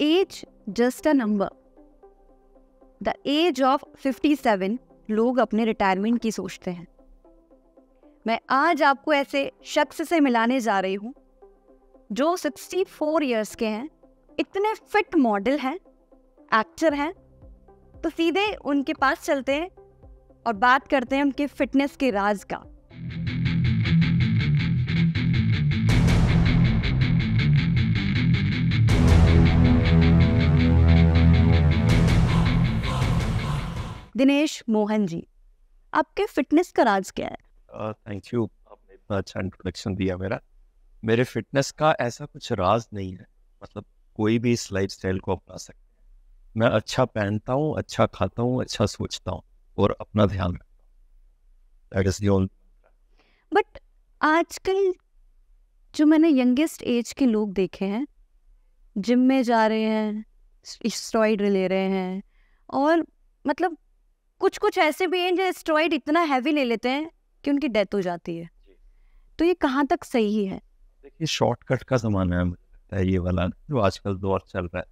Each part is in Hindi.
As just a number the age of 57 लोग अपने रिटायरमेंट की सोचते हैं मैं आज आपको ऐसे शख्स से मिलाने जा रही हूँ जो 64 फोर ईयर्स के हैं इतने फिट मॉडल हैं एक्टर हैं तो सीधे उनके पास चलते हैं और बात करते हैं उनके फिटनेस के राज का दिनेश मोहन जी आपके फिटनेस का राज क्या है थैंक यू आपने इतना अच्छा इंट्रोडक्शन दिया मेरा मेरे फिटनेस का ऐसा कुछ राज नहीं है मतलब कोई भी इस लाइफ स्टाइल को अपना सकते हैं मैं अच्छा पहनता हूँ अच्छा खाता हूँ अच्छा सोचता हूँ और अपना ध्यान रखता हूँ बट आजकल जो मैंने यंगेस्ट एज के लोग देखे हैं जिम में जा रहे हैं स्टॉइड ले रहे हैं और मतलब कुछ कुछ ऐसे भी हैं जो स्टेरॉइड इतना हैवी ले लेते हैं कि उनकी डेथ हो जाती है तो ये कहाँ तक सही है देखिए शॉर्टकट का ज़माना है मुझे लगता है ये वाला जो आजकल दौर चल रहा है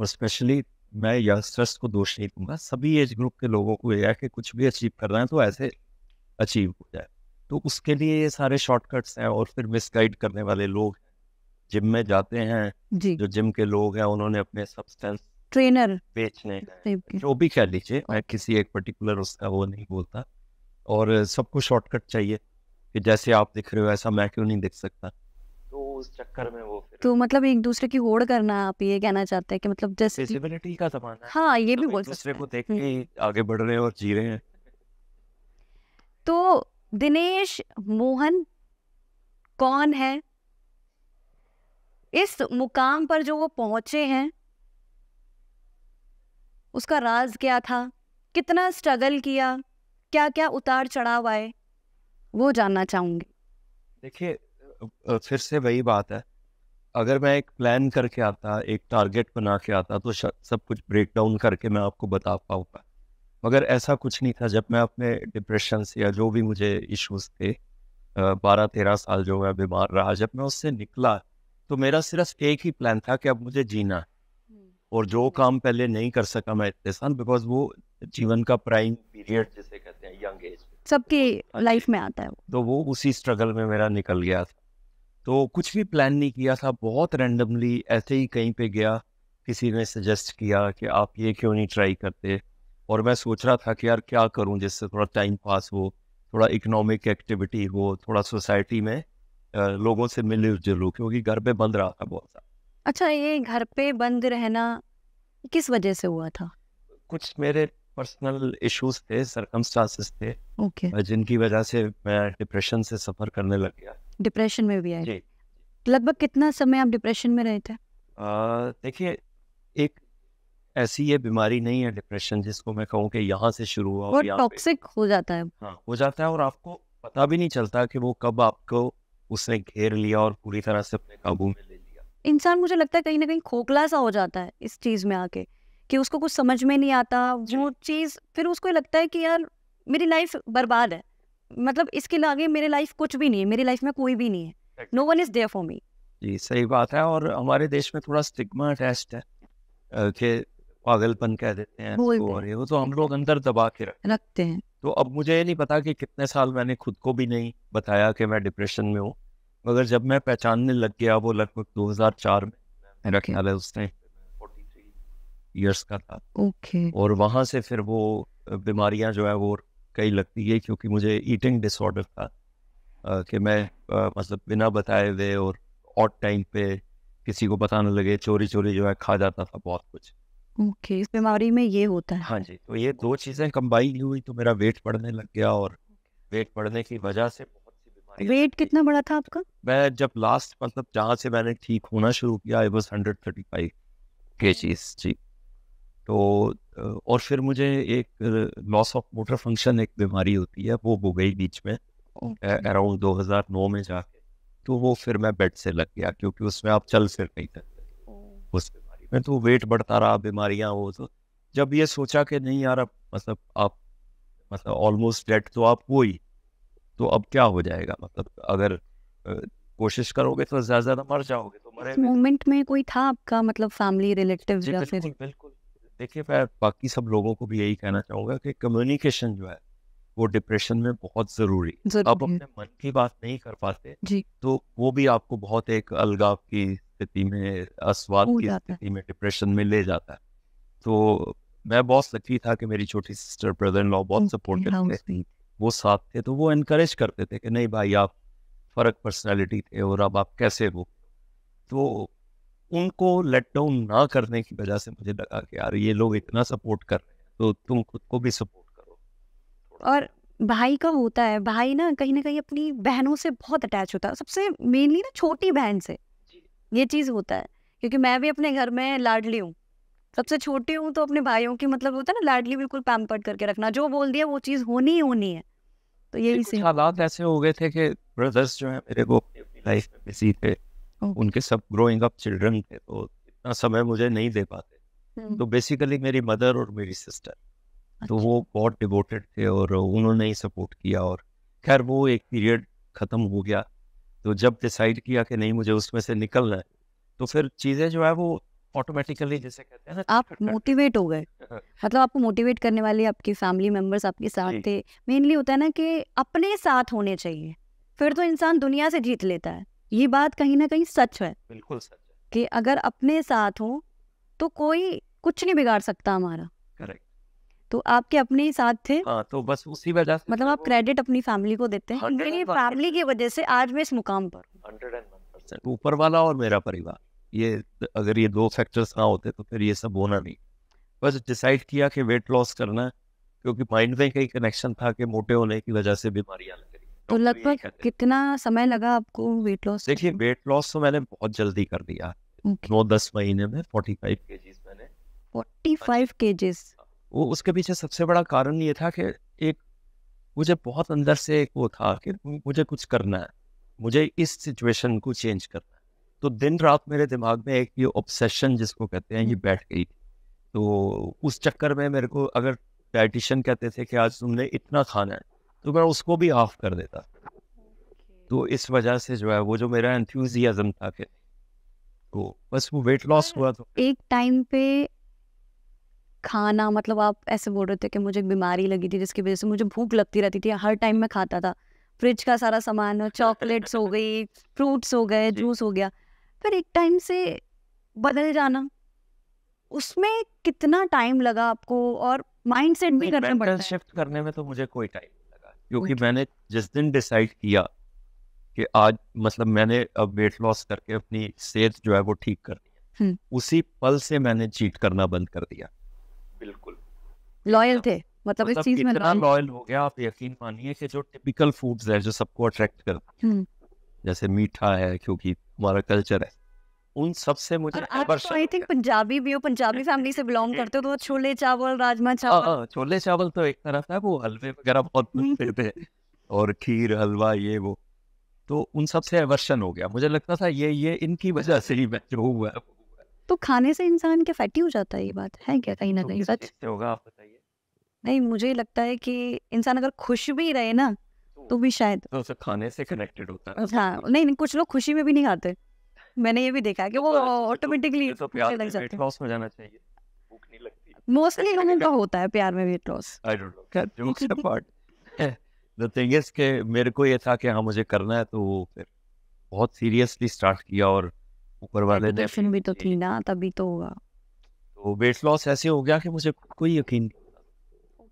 और स्पेशली मैं यंगस्टर्स को दोष नहीं दूंगा सभी एज ग्रुप के लोगों को यह है कि कुछ भी अचीव कर रहे हैं तो ऐसे अचीव हो जाए तो उसके लिए ये सारे शॉर्टकट्स हैं और फिर मिसगाइड करने वाले लोग जिम में जाते हैं जो जिम के लोग हैं उन्होंने अपने सब्सटेंस ट्रेनर बेचने जो भी कह लीजिए मैं किसी एक पर्टिकुलर उसका वो नहीं बोलता और सबको शॉर्टकट चाहिए कि जैसे आप दिख रहे हो ऐसा मैं क्यों नहीं दिख सकता तो उस चक्कर में वो फिर तो मतलब एक दूसरे की होड़ करना आप ये कहना चाहते हैं कि मतलब जैसे विजिबिलिटी का जमाना है हाँ ये भी बोल सकते हैं दूसरे को देख हम्म। के आगे बढ़ रहे हैं और जी रहे हैं तो दिनेश मोहन कौन है इस मुकाम पर जो वो पहुंचे हैं उसका राज क्या था कितना स्ट्रगल किया क्या क्या उतार चढ़ाव आए वो जानना चाहूँगी देखिए फिर से वही बात है अगर मैं एक प्लान करके आता एक टारगेट बना के आता तो सब कुछ ब्रेक डाउन करके मैं आपको बता पाऊँगा मगर ऐसा कुछ नहीं था जब मैं अपने डिप्रेशन से या जो भी मुझे इश्यूज थे बारह तेरह साल जो मैं बीमार रहा जब मैं उससे निकला तो मेरा सिर्फ एक ही प्लान था कि अब मुझे जीना है और जो काम पहले नहीं कर सका मैं इतने साल बिकॉज वो जीवन का प्राइम पीरियड जिसे कहते हैं यंग एज सबके लाइफ तो में आता है तो वो उसी स्ट्रगल में मेरा निकल गया था तो कुछ भी प्लान नहीं किया था बहुत रैंडमली ऐसे ही कहीं पे गया किसी ने सजेस्ट किया कि आप ये क्यों नहीं ट्राई करते और मैं सोच रहा था कि यार क्या करूं जिससे थोड़ा टाइम पास हो थोड़ा इकोनॉमिक एक्टिविटी हो थोड़ा सोसाइटी में लोगों से मिले जुलूँ क्योंकि घर पे बंद रहा था बहुत सारा अच्छा ये घर पे बंद रहना किस वजह से हुआ था कुछ मेरे पर्सनल इश्यूज थे सरकमस्टेंसेस थे ओके okay. जिनकी वजह से मैं डिप्रेशन से सफर करने लग गया डिप्रेशन में भी आए लगभग कितना समय आप डिप्रेशन में रहे थे देखिए एक ऐसी ये बीमारी नहीं है डिप्रेशन जिसको मैं कहूँ कि यहाँ से शुरू हुआ और टॉक्सिक हो जाता है हाँ हो जाता है और आपको पता भी नहीं चलता कि वो कब आपको उसने घेर लिया और पूरी तरह से अपने काबू में इंसान मुझे लगता है कहीं ना कहीं खोखला सा हो जाता है इस चीज़ में आके कि उसको कुछ समझ में नहीं आता वो चीज़ फिर उसको लगता है कि यार मेरी लाइफ बर्बाद है मतलब इसके आगे मेरी लाइफ कुछ भी नहीं है मेरी लाइफ में कोई भी नहीं है no one is there for me जी सही बात है और हमारे देश में थोड़ा स्टिग्मा अटैच्ड है कि पागलपन कह देते हैं तो और ये वो तो हम लोग अंदर दबा के रखते हैं तो अब मुझे ये नहीं पता कि कितने साल मैंने खुद को भी नहीं बताया कि मैं डिप्रेशन में हूँ मगर जब मैं पहचानने लग गया वो लगभग 2004 में मेरा ख्याल है उसने ईयर्स का था ओके okay. और वहाँ से फिर वो बीमारियाँ जो है वो कई लगती है क्योंकि मुझे ईटिंग डिसऑर्डर था कि मैं मतलब बिना बताए हुए और ऑट टाइम पे किसी को बताने लगे चोरी चोरी जो है खा जाता था बहुत कुछ ओके इस बीमारी में ये होता है हाँ जी तो ये दो चीज़ें कंबाइन हुई तो मेरा वेट बढ़ने लग गया और वेट बढ़ने की वजह से वेट कितना बड़ा था आपका मैं जब लास्ट मतलब जहाँ से मैंने ठीक होना शुरू किया I was hundred thirty five के चीज जी तो और फिर मुझे एक लॉस ऑफ मोटर फंक्शन एक बीमारी होती है वो हो गई बीच में अराउंड दो हजार नौ में जाके तो वो फिर मैं बेड से लग गया क्योंकि उसमें आप चल फिर नहीं थे oh. उस बीमारी में तो वेट बढ़ता रहा बीमारियाँ वो तो जब ये सोचा कि नहीं यार अब मतलब आप मतलब ऑलमोस्ट डेड तो आप वो ही तो अब क्या हो जाएगा मतलब अगर कोशिश करोगे तो ज्यादा ज्यादा मर जाओगे तो मरे तो मोमेंट में कोई था आपका मतलब फैमिली रिलेटिव या फिर बिल्कुल देखिए मैं बाकी सब लोगों को भी यही कहना चाहूंगा कि कम्युनिकेशन जो है वो डिप्रेशन में बहुत ज़रूरी अब अपने मन की बात नहीं कर पाते जी। तो वो भी आपको बहुत एक अलगाव की स्थिति में अस्वाद की स्थिति में डिप्रेशन में ले जाता है तो मैं बहुत लकी था कि मेरी छोटी सिस्टर ब्रदर इन लॉ बहुत सपोर्टिव थे वो साथ थे तो वो इनक्रेज करते थे कि नहीं भाई आप फ़र्क पर्सनैलिटी थे और अब आप कैसे हो तो उनको लेट डाउन ना करने की वजह से मुझे लगा कि यार ये लोग इतना सपोर्ट कर रहे हैं तो तुम खुद को भी सपोर्ट करो और भाई का होता है भाई ना कहीं ना कहीं अपनी बहनों से बहुत अटैच होता है सबसे मेनली ना छोटी बहन से ये चीज़ होता है क्योंकि मैं भी अपने घर में लाडली हूँ सबसे छोटी हूँ तो अपने भाइयों की मतलब होता है ना लाडली बिल्कुल पैम्पर्ड करके रखना जो बोल दिया वो चीज़ होनी ही होनी है तो यही से हालात ऐसे हो गए थे कि ब्रदर्स जो है मेरे को अपनी लाइफ में बिजी थे उनके सब ग्रोइंग अप चिल्ड्रन थे तो इतना समय मुझे नहीं दे पाते हम्म। तो बेसिकली मेरी मदर और मेरी सिस्टर तो अच्छा। तो वो बहुत डिवोटेड थे और उन्होंने ही सपोर्ट किया और खैर वो एक पीरियड ख़त्म हो गया तो जब डिसाइड किया कि नहीं मुझे उसमें से निकलना है तो फिर चीज़ें जो है वो ऑटोमेटिकली जैसे कहते हैं ना आप मोटिवेट हो गए हाँ। मतलब आपको मोटिवेट करने वाले आपके फैमिली मेम्बर्स आपके साथ थे मेनली होता है ना कि अपने साथ होने चाहिए फिर तो इंसान दुनिया से जीत लेता है ये बात कहीं ना कहीं सच है बिल्कुल सच है कि अगर अपने साथ हो तो कोई कुछ नहीं बिगाड़ सकता हमारा करेक्ट तो आपके अपने ही साथ थे हाँ, तो बस उसी वजह से मतलब आप क्रेडिट अपनी फैमिली को देते हैं मेरी फैमिली की वजह से आज मैं इस मुकाम पर हंड्रेड एंड वन परसेंट ऊपर वाला और मेरा परिवार ये अगर ये दो फैक्टर्स ना होते तो फिर ये सब होना नहीं बस डिसाइड किया कि वेट लॉस करना है क्योंकि माइंड में कहीं कनेक्शन था कि मोटे होने की वजह से बीमारियां लग रही तो लगभग कितना समय लगा आपको वेट लॉस देखिए वेट लॉस तो मैंने बहुत जल्दी कर दिया नौ दस महीने में फोर्टी फाइव के मैंने फोर्टी फाइव के वो उसके पीछे सबसे बड़ा कारण ये था कि एक मुझे बहुत अंदर से एक वो था कि मुझे कुछ करना है मुझे इस सिचुएशन को चेंज करना है तो दिन रात मेरे दिमाग में एक ये ऑब्सेशन जिसको कहते हैं ये हम्म। बैठ गई तो उस चक्कर में मेरे को अगर डाइटिशियन कहते थे कि आज तुमने इतना खाना है तो मैं उसको भी ऑफ कर देता तो इस वजह से जो है वो जो मेरा एंथ्यूजियाज्म था फिर तो बस वो वेट लॉस हुआ तो एक टाइम पे खाना मतलब आप ऐसे बोल रहे थे कि मुझे एक बीमारी लगी थी जिसकी वजह से मुझे भूख लगती रहती थी हर टाइम मैं खाता था फ्रिज का सारा सामान चॉकलेट्स हो गई फ्रूट्स हो गए जूस हो गया फिर एक टाइम से बदल जाना उसमें कितना टाइम लगा आपको और माइंडसेट भी करना पड़ता है शिफ्ट करने में तो मुझे कोई टाइम लगा क्योंकि मैंने जिस दिन डिसाइड किया कि आज मतलब मैंने अब वेट लॉस करके अपनी सेहत जो है वो ठीक करनी है हम्म। उसी पल से मैंने चीट करना बंद कर दिया बिल्कुल लॉयल मतलब थे मतलब इस मतलब चीज में लॉयल हो गया आप यकीन मानिए कि जो टिपिकल फूड्स है जो सबको अट्रैक्ट करता है जैसे मीठा है क्योंकि हमारा कल्चर है उन सब से मुझे तो आई थिंक पंजाबी भी हो पंजाबी फैमिली से बिलोंग करते हो तो छोले चावल राजमा हाँ, चावल आ, हाँ, आ, छोले चावल तो एक तरह था वो हलवे वगैरह बहुत मिलते थे और खीर हलवा ये वो तो उन सब से एवर्शन हो गया मुझे लगता था ये ये इनकी वजह से ही मैं जो हुआ तो खाने से इंसान के फैटी हो जाता है ये बात है क्या कहीं ना तो कहीं सच होगा आप बताइए नहीं मुझे लगता है कि इंसान अगर खुश भी रहे ना तो भी शायद तो खाने से कनेक्टेड होता है हाँ नहीं, नहीं कुछ लोग खुशी में भी नहीं खाते मैंने ये भी देखा है कि वो ऑटोमेटिकली तो प्यार लॉस जाना चाहिए भूख नहीं लगती मोस्टली लोगों का होता है प्यार में weight loss I don't know jokes apart the thing is के मेरे को ये था कि हाँ मुझे करना है तो फिर बहुत सीरियसली स्टार्ट किया और ऊपर वाले ने भी तो थी ना तभी तो होगा तो वेट लॉस ऐसे हो गया कि मुझे कोई यकीन नहीं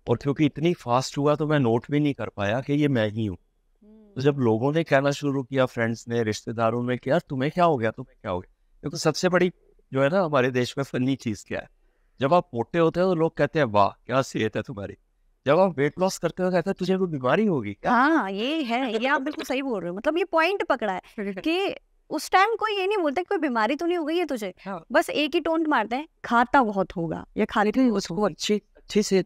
और क्योंकि इतनी फास्ट हुआ तो मैं नोट भी नहीं कर पाया कि ये मैं ही हूँ तो जब हम्म। लोगों ने कहना शुरू किया फ्रेंड्स ने रिश्तेदारों में कि यार तुम्हें क्या हो गया तुम्हें क्या हो गया देखो सबसे बड़ी जो है ना हमारे देश में फनी चीज़ क्या है जब आप मोटे होते हो तो लोग कहते हैं वाह क्या सेहत है तुम्हारी जब आप वेट लॉस करते हो कहते हैं तुझे कोई बीमारी होगी हाँ ये है ये आप बिल्कुल सही बोल रहे हो मतलब ये पॉइंट पकड़ा है कि उस टाइम कोई ये नहीं बोलता कोई बीमारी तो नहीं हो गई है तुझे हाँ। बस एक ही टोंट मारते हैं खाता बहुत होगा या खाने तो उसको अच्छी अच्छी सेहत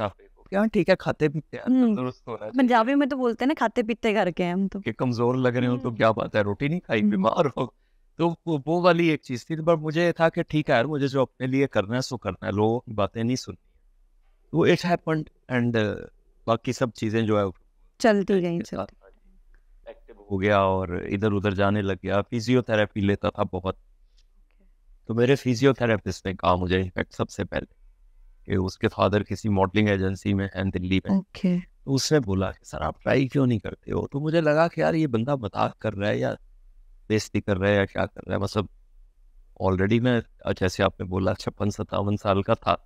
क्या हाँ। ठीक है खाते पीते हैं हम्म। पंजाबी में तो बोलते हैं ना खाते पीते करके हम तो कमजोर लग रहे हो तो क्या बात है रोटी नहीं खाई हम्म। बीमार हो तो वो वाली एक चीज थी पर मुझे था कि ठीक है यार मुझे जो अपने लिए करना है सो करना है लोगों की बातें नहीं सुननी तो इट हैपेंड एंड बाकी सब चीजें जो है चलती गई एक्टिव हो गया और इधर उधर जाने लग गया फिजियोथेरेपी लेता था बहुत तो मेरे फिजियोथेरेपिस्ट ने कहा मुझे इनफैक्ट सबसे पहले कि उसके फादर किसी मॉडलिंग एजेंसी में हैं दिल्ली में okay. तो उसने बोला कि सर आप ट्राई क्यों नहीं करते हो तो मुझे लगा कि यार ये बंदा मजाक कर रहा है या बेस्ती कर रहा है या क्या कर रहा है मतलब ऑलरेडी मैं जैसे आपने बोला छप्पन सत्तावन साल का था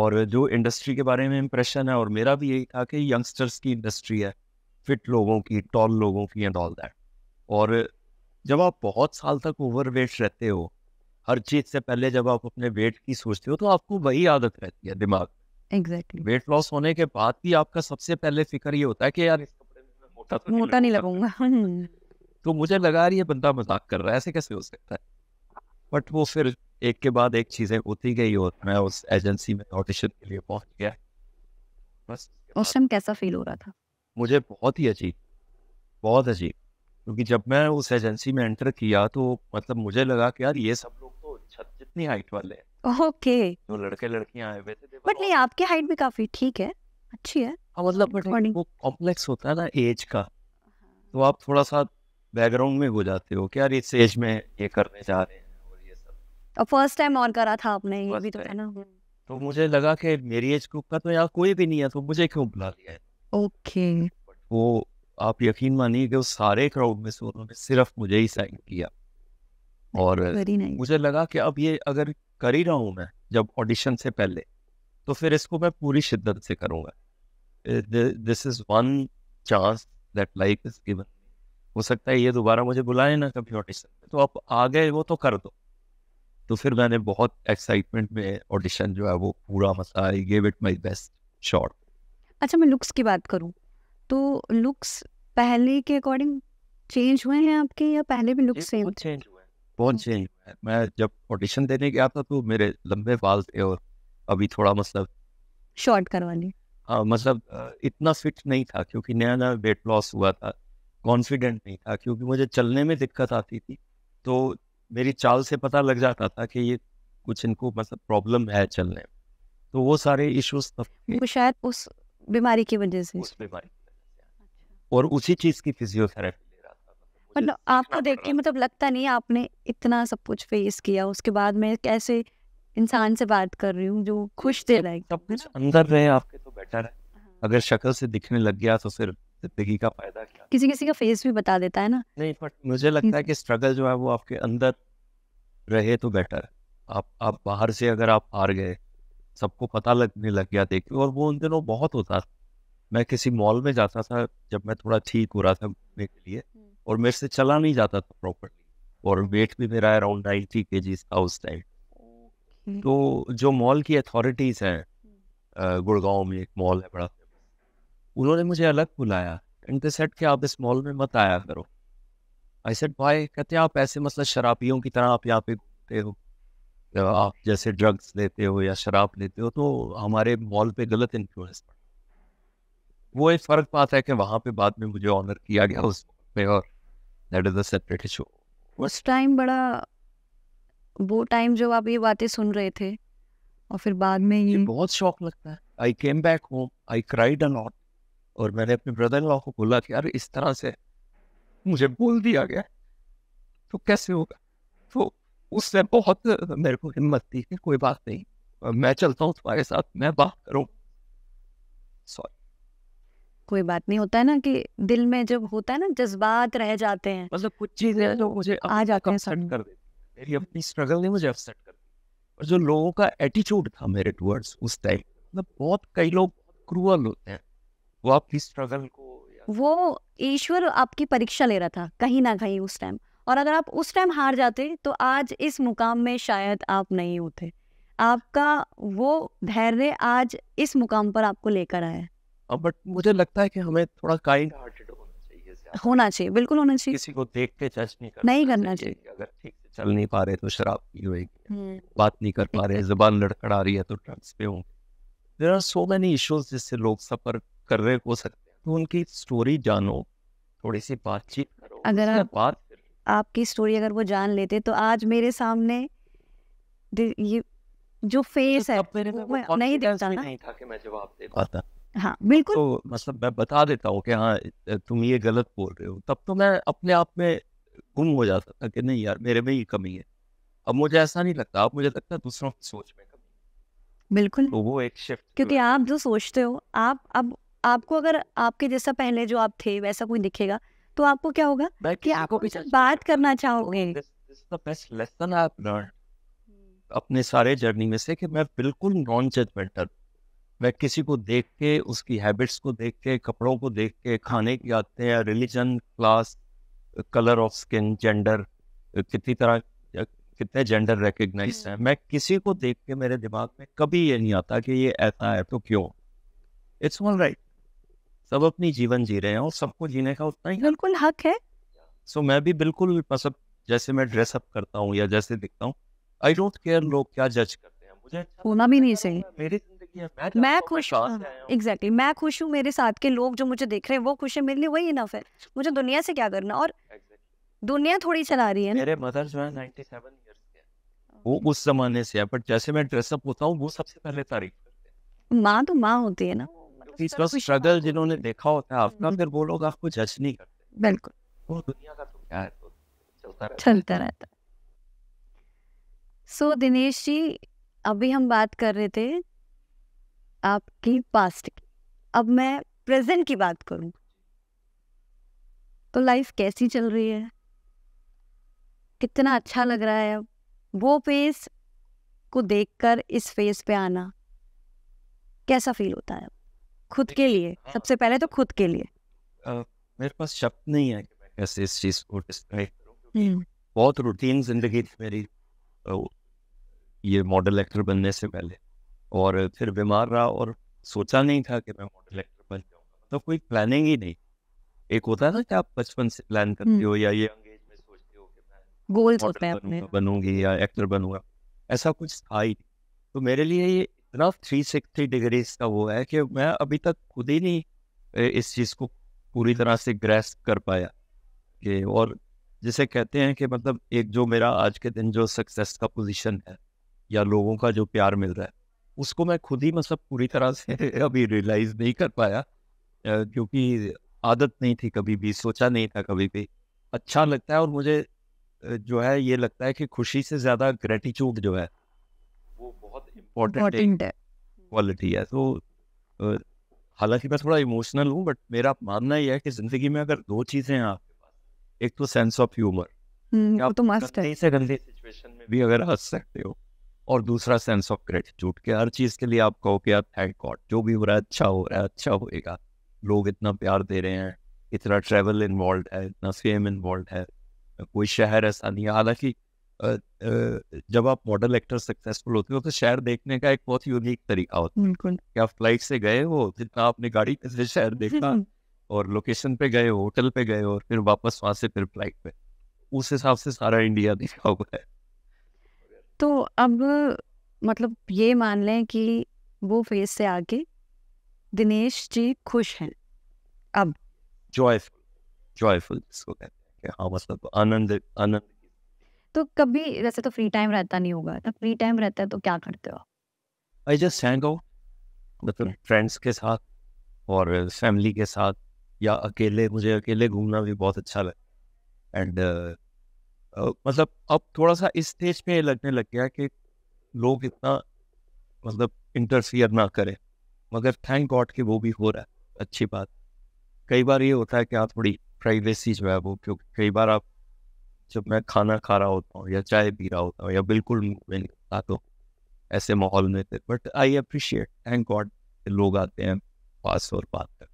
और जो इंडस्ट्री के बारे में इम्प्रेशन है और मेरा भी यही था कि यंगस्टर्स की इंडस्ट्री है फिट लोगों की टॉल लोगों की एंड ऑल दैट और जब आप बहुत साल तक ओवर वेट रहते हो हर चीज से पहले जब आप अपने वेट की सोचते हो तो आपको वही आदत रहती है दिमाग एग्जैक्टली exactly. वेट लॉस होने के बाद भी आपका सबसे पहले फिक्र ये होता है कि यार मोटा तो मोटा नहीं लगूंगा हम्म। तो मुझे लगा ये बंदा मजाक कर रहा है ऐसे कैसे हो सकता है बट वो फिर एक के बाद एक चीजें होती गई और मैं उस एजेंसी में ऑडिशन के लिए पहुंच गया बस उस टाइम कैसा फील हो रहा था मुझे बहुत ही अजीब बहुत अजीब क्योंकि जब मैं उस एजेंसी में एंटर किया तो मतलब मुझे लगा कि यार ये सब लोग इतनी हाइट वाले ओके वो लड़के लड़कियां आए हुए थे बट नहीं आपकी हाइट भी काफी ठीक है अच्छी है हाँ मतलब बट वो कॉम्प्लेक्स होता है ना एज का तो आप थोड़ा सा बैकग्राउंड में हो जाते हो क्या इस एज में ये करने जा रहे हैं और ये सब फर्स्ट टाइम और करा था आपने ये भी तो है ना तो मुझे लगा कि मेरी एज ग्रुप का तो यार कोई भी नहीं है तो मुझे क्यों बुला लिया ओके okay. वो आप यकीन मानिए कि वो सारे क्राउड में से उन्होंने सिर्फ मुझे ही साइन किया और nice. मुझे लगा कि अब ये अगर कर ही रहा हूँ मैं जब ऑडिशन से पहले तो फिर इसको मैं पूरी शिद्दत से करूँगा this is one chance that life is given हो सकता है ये दोबारा मुझे बुलाए ना कभी ऑडिशन तो आप आ गए वो तो कर दो तो फिर मैंने बहुत एक्साइटमेंट में ऑडिशन जो है वो पूरा मसा I gave it my best shot अच्छा मैं लुक्स की बात करूँ तो लुक्स पहले के अकॉर्डिंग चेंज हुए हैं आपके या पहले भी लुक्स सेम चेंज पहुंचे मैं जब ऑडिशन देने गया था तो मेरे लंबे बाल थे और अभी थोड़ा मतलब शॉर्ट करवाने हाँ मतलब इतना फिट नहीं था क्योंकि नया नया वेट लॉस हुआ था कॉन्फिडेंट नहीं था क्योंकि मुझे चलने में दिक्कत आती थी तो मेरी चाल से पता लग जाता था कि ये कुछ इनको मतलब प्रॉब्लम है चलने में तो वो सारे इश्यूज शायद उस बीमारी की वजह से उस बीमारी अच्छा। और उसी चीज की फिजियोथेरेपी मतलब आपको देख के मतलब लगता नहीं आपने इतना सब कुछ फेस किया उसके बाद मैं कैसे इंसान से बात कर रही हूँ जो खुश दे रहा है सब कुछ अंदर रहे आपके तो बेटर है हाँ। अगर शक्ल से दिखने लग गया तो फिर जिंदगी का फायदा क्या किसी किसी का फेस भी बता देता है ना नहीं बट मुझे लगता है कि स्ट्रगल जो है वो आपके अंदर रहे तो बेटर आप आप बाहर से अगर आप हार गए सबको पता लगने लग गया देख और वो उन दिनों बहुत होता था मैं किसी मॉल में जाता था जब मैं थोड़ा ठीक हो रहा था घूमने के लिए और मेरे से चला नहीं जाता था प्रॉपरली और वेट भी मेरा अराउंड नाइन्टी के जी था उस टाइम तो जो मॉल की अथॉरिटीज़ हैं गुड़गांव में एक मॉल है बड़ा उन्होंने मुझे अलग बुलाया एंड सेट कि आप इस मॉल में मत आया करो आई सेट भाई कहते हैं आप ऐसे मतलब शराबियों की तरह आप यहाँ पे घूमते हो आप जैसे ड्रग्स लेते हो या शराब लेते हो तो हमारे मॉल पे गलत इन्फ्लुएंस वो एक फ़र्क बात है कि वहाँ पे बाद में मुझे ऑनर किया गया उस में और that is a separate issue उस टाइम बड़ा वो टाइम जब आप ये बातें सुन रहे थे और फिर बाद में ये बहुत शॉक लगता है I came back home I cried a lot और मैंने अपने ब्रदर इन लॉ को बोला कि यार इस तरह से मुझे बोल दिया गया तो कैसे होगा तो उससे बहुत मेरे को हिम्मत थी कि कोई बात नहीं मैं चलता हूँ तुम्हारे साथ मैं बात करूँ सॉरी कोई बात नहीं होता है ना कि दिल में जब होता है ना जज्बात रह जाते हैं मतलब कुछ चीजें जो मुझे आ जाते हैं सेट कर देती मेरी अपनी स्ट्रगल ने मुझे अपसेट कर दिया और जो लोगों का एटीट्यूड था मेरे टुवर्ड्स उस टाइम मतलब बहुत कई लोग क्रूअल होते हैं वो आपकी स्ट्रगल को वो ईश्वर आपकी परीक्षा ले रहा था कहीं ना कहीं उस टाइम और अगर आप उस टाइम हार जाते तो आज इस मुकाम में शायद आप नहीं होते आपका वो धैर्य आज इस मुकाम पर आपको लेकर आया बट मुझे लगता है कि हमें थोड़ा काइंड हार्टेड होना चाहिए बिल्कुल होना चाहिए किसी को देख के जज नहीं करना नहीं करना चाहिए अगर ठीक से चल नहीं पा रहे तो शराब पी होगी हम्म। बात नहीं कर पा रहे जबान लड़खड़ा रही है तो ड्रग्स पे हो there are so many issues जिससे लोग सफ़र कर रहे हो सकते हैं तो उनकी स्टोरी जानो थोड़ी सी बातचीत करो अगर आप बात आपकी स्टोरी अगर वो जान लेते तो आज मेरे सामने ये जो फेस अच्छा, है नहीं दिखता नहीं था कि मैं जवाब दे पाता हाँ तो बिल्कुल तो मतलब मैं बता देता हूँ कि हाँ तुम ये गलत बोल रहे हो तब तो मैं अपने आप में गुम हो जाता था कि नहीं यार मेरे में ही कमी है अब मुझे ऐसा नहीं लगता अब मुझे लगता है दूसरों की सोच में कमी बिल्कुल तो वो एक शिफ्ट क्योंकि आप जो सोचते हो आप अब आपको अगर आपके जैसा पहले जो आप थे वैसा कोई दिखेगा तो आपको क्या होगा कि आपको बात करना तो चाहोगे अपने सारे जर्नी में से कि मैं बिल्कुल नॉन जजमेंटल हूँ मैं किसी को देख के उसकी हैबिट्स को देख के कपड़ों को देख के खाने की आते हैं religion class colour of skin gender कितनी तरह कितने जेंडर रिकग्नाइज हैं हम्म। मैं किसी को देख के मेरे दिमाग में कभी ये नहीं आता कि ये ऐसा है तो क्यों इट्स ऑल राइट सब अपनी जीवन जी रहे हैं और सबको जीने का उतना ही बिल्कुल हक है सो so, मैं भी बिल्कुल मतलब जैसे मैं ड्रेसअप करता हूँ या जैसे दिखता हूँ आई डोंट केयर लोग क्या जज करते हैं मुझे अच्छा होना भी नहीं चाहिए मेरी मैं, खुश हूँ एग्जैक्टली मैं खुश हूँ मेरे साथ के लोग जो मुझे देख रहे हैं वो खुश है मेरे लिए वही इनफ है मुझे दुनिया से क्या करना और दुनिया थोड़ी चला रही है मेरे मदर जो है 97 वो उस जमाने से है बट जैसे मैं ड्रेस अप होता हूँ वो सबसे पहले तारीफ करते हैं माँ तो माँ होती है ना हाँ, मतलब स्ट्रगल जिन्होंने देखा होता है हम्म, आपका हम्म। फिर वो लोग आपको जज नहीं करते बिल्कुल वो दुनिया का तो क्या है चलता रहता चलता रहता सो दिनेश जी अभी हम बात कर रहे थे आपकी पास्ट की अब मैं प्रेजेंट की बात करूं तो लाइफ कैसी चल रही है कितना अच्छा लग रहा है वो फेस को देखकर इस फेस पे आना कैसा फील होता है खुद के लिए हाँ, सबसे पहले तो खुद के लिए आ, मेरे पास शब्द नहीं है कि मैं कैसे इस चीज को डिस्क्राइब करूं हम्म। बहुत रूटीन जिंदगी थी मेरी ये मॉडल एक्टर बनने से पहले और फिर बीमार रहा और सोचा नहीं था कि मैं मॉडल एक्टर बन जाऊंगा मतलब तो कोई प्लानिंग ही नहीं एक होता है ना कि आप बचपन से प्लान करते हम्म। हो या ये सोचते गोल्स होते हैं अपने बनूंगी या एक्टर बनूंगा ऐसा कुछ था ही तो मेरे लिए ये इतना थ्री सिक्सटी डिग्रीज का वो है कि मैं अभी तक खुद ही नहीं इस चीज़ को पूरी तरह से ग्रेस कर पाया कि और जिसे कहते हैं कि मतलब एक जो मेरा आज के दिन जो सक्सेस का पोजीशन है या लोगों का जो प्यार मिल रहा है उसको मैं खुद ही मतलब पूरी तरह से अभी रियलाइज नहीं कर पाया क्योंकि आदत नहीं थी कभी भी सोचा नहीं था कभी भी अच्छा लगता है और मुझे जो है ये लगता है कि खुशी से ज्यादा ग्रेटिट्यूड जो है वो बहुत इम्पोर्टेंट है क्वालिटी है तो हालांकि मैं थोड़ा इमोशनल हूँ बट मेरा मानना ये है कि जिंदगी में अगर दो चीजें हैं आपके पास एक तो सेंस ऑफ ह्यूमर तो मस्त है से गंदी सिचुएशन में भी अगर हंस सकते हो और दूसरा सेंस ऑफ ग्रेटिट्यूड कि हर चीज़ के लिए आप कहो कि आप थैंक गॉड जो भी हो रहा है अच्छा हो रहा है अच्छा होएगा लोग इतना प्यार दे रहे हैं इतना ट्रैवल इन्वॉल्व है इतना फेम इन्वॉल्व है कोई शहर ऐसा नहीं है हालांकि जब आप मॉडल एक्टर सक्सेसफुल होते हो तो शहर देखने का एक बहुत यूनिक तरीका होता है कि आप फ्लाइट से गए हो जितना आपने गाड़ी से शहर देखा हम्म। और लोकेशन पे गए होटल पे गए और फिर वापस वहाँ से फिर फ्लाइट पे उस हिसाब से सारा इंडिया देखा हुआ है तो अब मतलब ये मान लें कि वो फेज से आगे दिनेश जी खुश हैं अब जॉयफुल जॉयफुल कहते हैं हाँ, मतलब आनंद आनंद तो कभी वैसे तो फ्री टाइम रहता नहीं होगा तो फ्री टाइम रहता है तो क्या करते हो आई जस्ट हैंग आउट मतलब फ्रेंड्स के साथ और फैमिली के साथ या अकेले मुझे अकेले घूमना भी बहुत अच्छा लगता एंड मतलब अब थोड़ा सा इस स्टेज पे लगने लग गया कि लोग इतना मतलब इंटरफियर ना करें मगर थैंक गॉड कि वो भी हो रहा है अच्छी बात कई बार ये होता है कि आप थोड़ी प्राइवेसी जो है वो क्योंकि कई बार आप जब मैं खाना खा रहा होता हूँ या चाय पी रहा होता हूँ या बिल्कुल मूवमेंट आता हूँ तो ऐसे माहौल में थे but I appreciate thank God लोग आते हैं पास और बात कर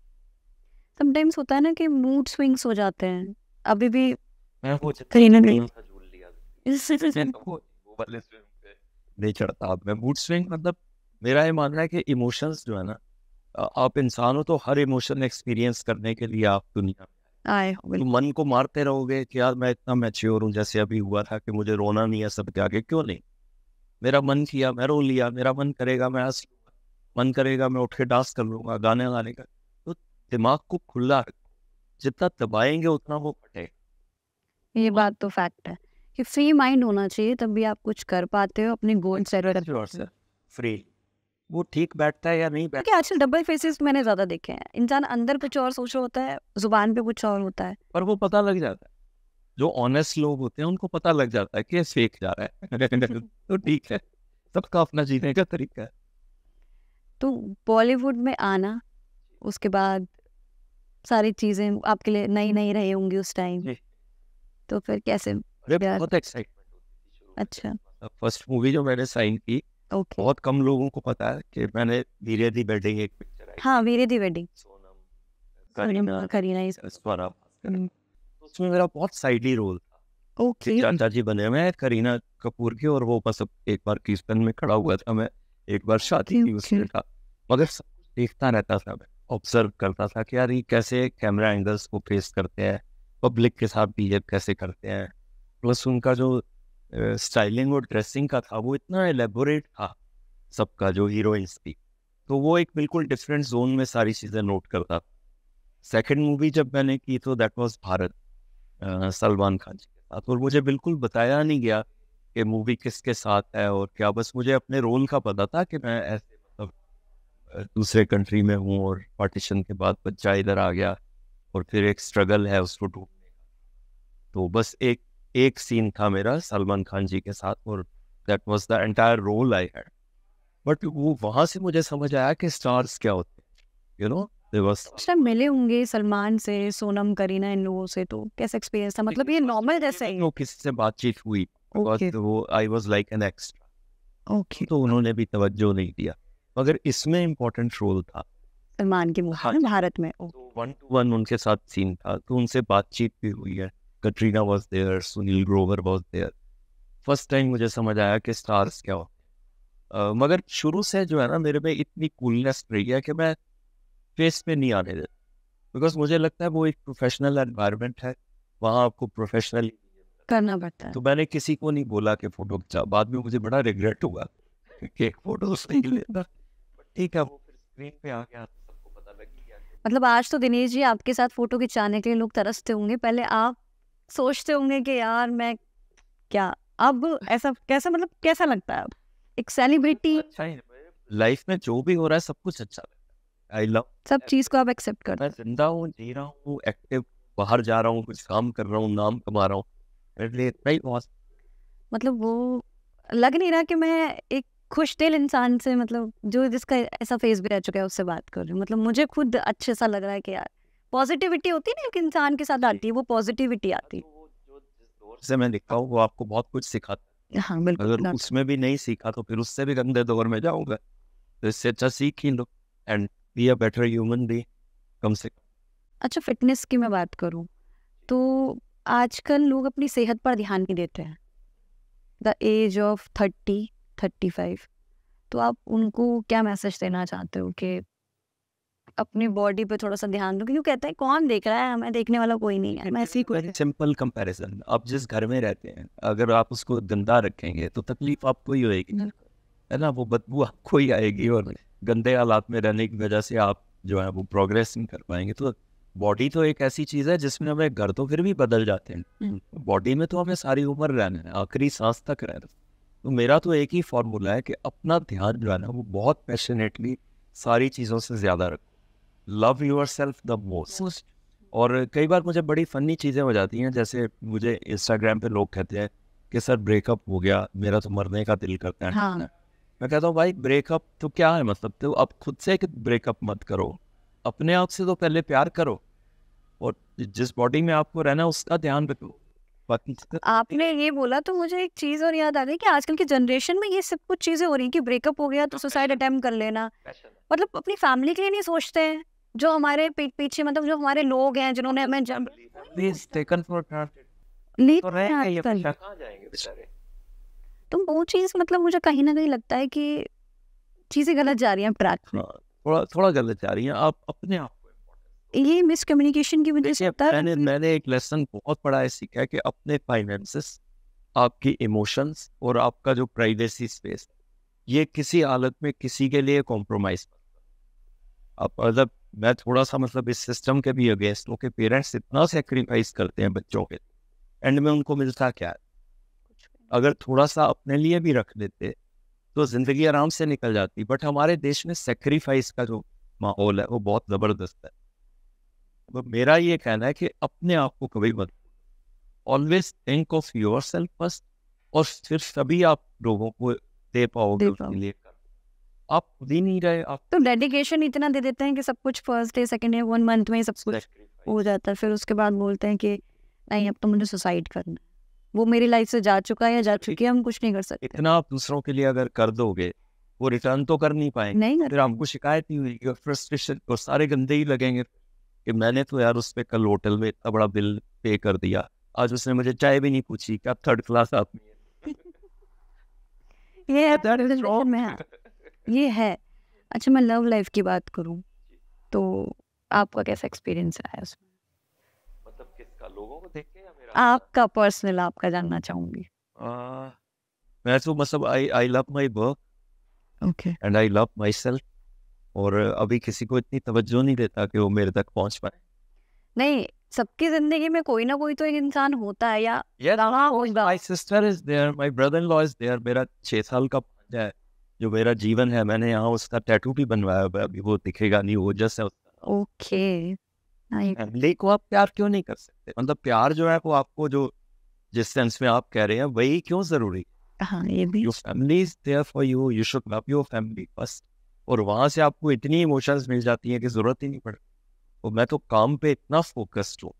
समटाइम्स होता है ना कि मूड स्विंग्स हो जाते हैं अभी भी मैं वो इससे तो वो वाले स्विंग पे नहीं चढ़ता मैं मूड स्विंग मतलब मेरा ये मानना है कि इमोशंस जो है ना आप इंसान हो तो हर इमोशन एक्सपीरियंस करने के लिए आप दुनिया तो मन को मारते रहोगे कि यार मैं इतना मैच्योर हूँ जैसे अभी हुआ था कि मुझे रोना नहीं है सबके आगे क्यों नहीं मेरा मन किया मैं रो लिया मेरा मन करेगा मैं हंस मन करेगा मैं उठ के डांस कर लूंगा गाने गाने का तो दिमाग को खुला रखो जितना दबाएंगे उतना वो फटेगा ये बात तो फैक्ट है कि फ्री माइंड होना चाहिए तब भी आप कुछ कर पाते हो अपने गोल सेट कर फ्री वो ठीक बैठता है या नहीं बैठता आजकल डबल फेसेस मैंने ज्यादा देखे हैं इंसान अंदर कुछ और सोच रहा होता है जुबान पे कुछ और होता है पर वो पता लग जाता है जो ऑनेस्ट लोग होते हैं उनको पता लग जाता है कि फेक जा रहा है तो ठीक है सबका अपना जीने का तरीका है तो बॉलीवुड में आना उसके बाद सारी चीज़ें आपके लिए नई नई रही होंगी उस टाइम तो फिर कैसे बहुत एक्साइटमेंट अच्छा फर्स्ट मूवी जो मैंने साइन की okay. बहुत कम लोगों को पता है कि मैंने वीरे दी वेडिंग एक पिक्चर आई हाँ वीरे दी वेडिंग सोनम करीना स्वरा हम्म। तो उसमें मेरा बहुत साइडली रोल ओके चाचा जी बने मैं करीना कपूर के और वो बस एक बार कीर्तन में खड़ा हुआ था मैं एक बार शादी थी उसके था मगर देखता रहता था मैं ऑब्जर्व करता था कि यार ये कैसे कैमरा एंगल्स को फेस करते हैं पब्लिक के साथ बिहेव कैसे करते हैं प्लस उनका जो स्टाइलिंग और ड्रेसिंग का था वो इतना एलेबोरेट था सबका जो हीरोइंस थी तो वो एक बिल्कुल डिफरेंट जोन में सारी चीज़ें नोट करता सेकेंड मूवी जब मैंने की तो दैट वॉज भारत सलमान खान जी के साथ और मुझे बिल्कुल बताया नहीं गया कि मूवी किसके साथ है और क्या बस मुझे अपने रोल का पता था कि मैं ऐसे मतलब दूसरे कंट्री में हूँ और पार्टीशन के बाद बच्चा इधर आ गया और फिर एक स्ट्रगल है उसको टूटने का तो बस एक एक सीन था मेरा सलमान खान जी के साथ और that was the entire role I had but वो वहां से मुझे समझ आया कि स्टार्स क्या होते हैं यू नो दे वाज मिले होंगे सलमान से सोनम करीना इन लोगों से तो कैसा एक्सपीरियंस था मतलब ये नॉर्मल जैसे ही वो तो किसी से बातचीत हुई वो I was like an extra okay तो उन्होंने भी तवज्जो नहीं दिया मगर इसमें इंपॉर्टेंट रोल था सलमान के मूवी हाँ, भारत में तो वन टू वन उनके साथ सीन था तो उनसे बातचीत भी हुई है Katrina was there Sunil Grover was there first time मुझे समझ आया कि स्टार्स क्या हो uh, मगर शुरू से जो है ना मेरे में इतनी कूलनेस रही है कि मैं फेस पे नहीं आने देता बिकॉज मुझे लगता है वो एक प्रोफेशनल एनवायरमेंट है वहाँ आपको प्रोफेशनली करना पड़ता है तो मैंने किसी को नहीं बोला कि फोटो खिंचा बाद में मुझे बड़ा रिग्रेट हुआ कि फोटो नहीं लेता ठीक है वो फिर स्क्रीन पे आ गया मतलब आज तो दिनेश जी आपके साथ फोटो खिंचाने के लिए लोग तरसते होंगे पहले आप सोचते होंगे कि यार मैं क्या अब ऐसा कैसा मतलब कैसा लगता है अब एक सेलिब्रिटी अच्छा लाइफ में जो भी हो रहा है सब कुछ अच्छा लगता है आई लव सब चीज को आप एक्सेप्ट कर मैं जिंदा हूँ जी रहा हूँ एक्टिव बाहर जा रहा हूँ कुछ काम कर रहा हूँ नाम कमा रहा हूँ मतलब वो लग नहीं रहा कि मैं एक खुश दिल इंसान से मतलब जो जिसका ऐसा फेस भी रह चुका है उससे बात कर रही हूँ मतलब मुझे खुद अच्छे सा लग रहा है कि यार पॉजिटिविटी होती है ना एक इंसान के साथ आती है वो पॉजिटिविटी आती है तो से मैं दिखता हूँ वो आपको बहुत कुछ सिखाता हाँ बिल्कुल अगर उसमें भी नहीं सीखा तो फिर उससे भी गंदे दौर में जाऊंगा तो इससे अच्छा सीख ही लो and be a better human भी कम से कम अच्छा फिटनेस की मैं बात करूँ तो आजकल लोग अपनी सेहत पर ध्यान नहीं देते हैं the age of thirty thirty five तो आप उनको क्या मैसेज देना चाहते हो कि अपनी बॉडी पे थोड़ा सा ध्यान दो क्यों कहते हैं कौन देख रहा है हमें देखने वाला कोई नहीं है ऐसी कोई सिंपल कंपैरिजन आप जिस घर में रहते हैं अगर आप उसको गंदा रखेंगे तो तकलीफ आपको ही होगी है ना वो बदबू आपको ही आएगी और गंदे हालात में रहने की वजह से आप जो है वो प्रोग्रेस नहीं कर पाएंगे तो बॉडी तो एक ऐसी चीज़ है जिसमें हमें घर तो फिर भी बदल जाते हैं बॉडी हम्म। में तो हमें सारी उम्र रहना है आखिरी सांस तक रहना तो मेरा तो एक ही फार्मूला है कि अपना ध्यान जो है ना वो बहुत पैशनेटली सारी चीज़ों से ज़्यादा रखो love yourself the most और कई बार मुझे बड़ी फ़नी चीज़ें हो जाती हैं जैसे मुझे इंस्टाग्राम पे लोग कहते हैं कि सर ब्रेकअप हो गया मेरा तो मरने का दिल करता है हाँ। मैं कहता हूँ भाई ब्रेकअप तो क्या है मतलब तो अब खुद से ब्रेकअप मत करो अपने आप से तो पहले प्यार करो और जिस बॉडी में आपको रहना है उसका ध्यान रखो आपने ये बोला तो मुझे एक चीज और याद आ गई कि आजकल की जनरेशन में ये सब कुछ चीजें हो रही कि ब्रेकअप हो गया तो हाँ, सुसाइड अटेम्प्ट कर लेना मतलब अपनी फैमिली के लिए नहीं सोचते हैं जो हमारे पीछे मतलब जो हमारे लोग हैं जिन्होंने हमें जब तो, तो वो चीज मतलब मुझे कहीं ना कहीं लगता है कि चीजें गलत जा रही हैं ट्रैक हाँ, थोड़ा थोड़ा गलत जा रही हैं आप अपने आप ये मिसकम्युनिकेशन की वजह से होता है मैंने मैंने एक लेसन बहुत बड़ा है सीखा कि अपने फाइनेंसेस आपकी इमोशंस और आपका जो प्राइवेसी स्पेस ये किसी हालत में किसी के लिए कॉम्प्रोमाइज अब मतलब मैं थोड़ा सा मतलब इस सिस्टम के भी अगेंस्ट हूँ कि पेरेंट्स इतना सेक्रीफाइस करते हैं बच्चों के एंड में उनको मिलता क्या है अगर थोड़ा सा अपने लिए भी रख लेते तो जिंदगी आराम से निकल जाती बट हमारे देश में सेक्रीफाइस का जो माहौल है वो बहुत ज़बरदस्त है तो मेरा ये कहना है कि अपने आप को कभी मत always think of yourself first और फिर सभी आप लोगों को दे पाओगे उसके लिए आप खुद ही नहीं रहे आप तो डेडिकेशन इतना दे देते हैं कि सब कुछ first day second day one month में सब कुछ हो जाता है फिर उसके बाद बोलते हैं कि नहीं अब तो मुझे सुसाइड करना वो मेरी लाइफ से जा चुका है या जा चुकी है हम कुछ नहीं कर सकते इतना आप दूसरों के लिए अगर कर दोगे वो रिटर्न तो कर नहीं पाएंगे नहीं फिर हमको शिकायत नहीं हुई फ्रस्ट्रेशन और सारे गंदे ही लगेंगे कि मैंने तो यार उस पर कल होटल में इतना बड़ा बिल पे कर दिया आज उसने मुझे चाय भी नहीं पूछी क्या थर्ड क्लास आदमी ये है मैं हाँ। ये है अच्छा मैं लव लाइफ की बात करूं तो आपका कैसा एक्सपीरियंस रहा है उसमें मतलब किसका लोगों को देख के या मेरा आपका पर्सनल आपका जानना चाहूंगी मैं तो मतलब I I love my work okay and I love myself और अभी किसी को इतनी तवज्जो नहीं देता कि वो मेरे तक पहुंच पाए नहीं सबकी जिंदगी में कोई ना कोई तो एक इंसान होता है या my sister is there my brother in law is there मेरा छह साल का भांजा है जो मेरा जीवन है मैंने यहाँ उसका टैटू भी बनवाया है अभी वो दिखेगा नहीं वो जस्ट है ओके फैमिली को आप प्यार क्यों नहीं कर सकते मतलब प्यार जो है वो आपको जो जिस सेंस में आप कह रहे हैं वही क्यों जरूरी हाँ ये भी family is there for you you should love your family first और वहां से आपको इतनी इमोशंस मिल जाती हैं कि ज़रूरत ही नहीं पड़ और तो मैं तो काम पे इतना फोकस्ड हूँ